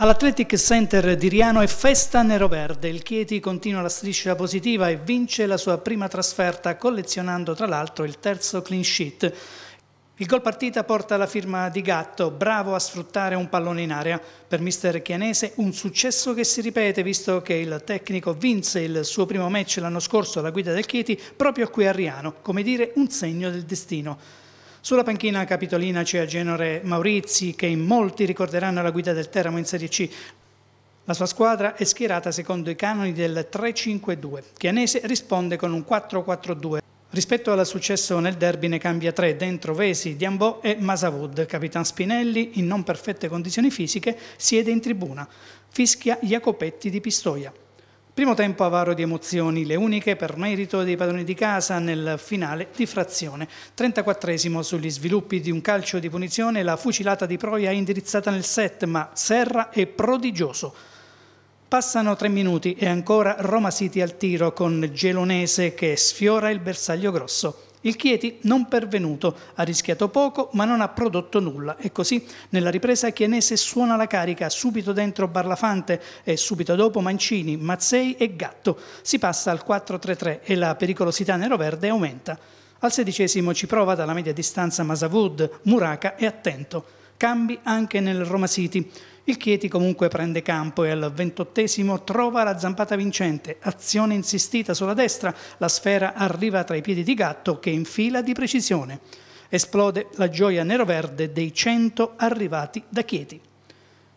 All'Athletic Center di Riano è festa nero-verde. il Chieti continua la striscia positiva e vince la sua prima trasferta collezionando tra l'altro il terzo clean sheet. Il gol partita porta la firma di Gatto, bravo a sfruttare un pallone in area. Per mister Chianese un successo che si ripete visto che il tecnico vinse il suo primo match l'anno scorso alla guida del Chieti proprio qui a Riano, come dire un segno del destino. Sulla panchina capitolina c'è Genore Maurizi, che in molti ricorderanno la guida del Teramo in Serie C. La sua squadra è schierata secondo i canoni del 3-5-2. Chianese risponde con un 4-4-2. Rispetto al successo nel derby ne cambia tre dentro Vesi, Diambò e Masavood. Capitan Spinelli, in non perfette condizioni fisiche, siede in tribuna. Fischia Iacopetti di Pistoia. Primo tempo avaro di emozioni, le uniche per merito dei padroni di casa nel finale di frazione. 34 sugli sviluppi di un calcio di punizione, la fucilata di Proia è indirizzata nel set, ma Serra è prodigioso. Passano tre minuti e ancora Roma City al tiro con Gelonese che sfiora il bersaglio grosso. Il Chieti, non pervenuto, ha rischiato poco ma non ha prodotto nulla e così nella ripresa Chienese suona la carica subito dentro Barlafante e subito dopo Mancini, Mazzei e Gatto. Si passa al 4-3-3 e la pericolosità neroverde aumenta. Al sedicesimo ci prova dalla media distanza Masavud, Muraca e Attento. Cambi anche nel Roma City. Il Chieti comunque prende campo e al ventottesimo trova la zampata vincente, azione insistita sulla destra, la sfera arriva tra i piedi di gatto che infila di precisione. Esplode la gioia nero-verde dei 100 arrivati da Chieti.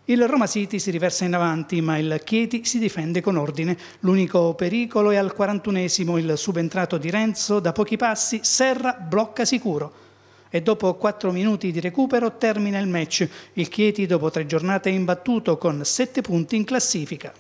Il Roma City si riversa in avanti, ma il Chieti si difende con ordine. L'unico pericolo è al 41 il subentrato di Renzo, da pochi passi, Serra blocca sicuro e dopo 4 minuti di recupero termina il match. Il Chieti dopo tre giornate è imbattuto con 7 punti in classifica.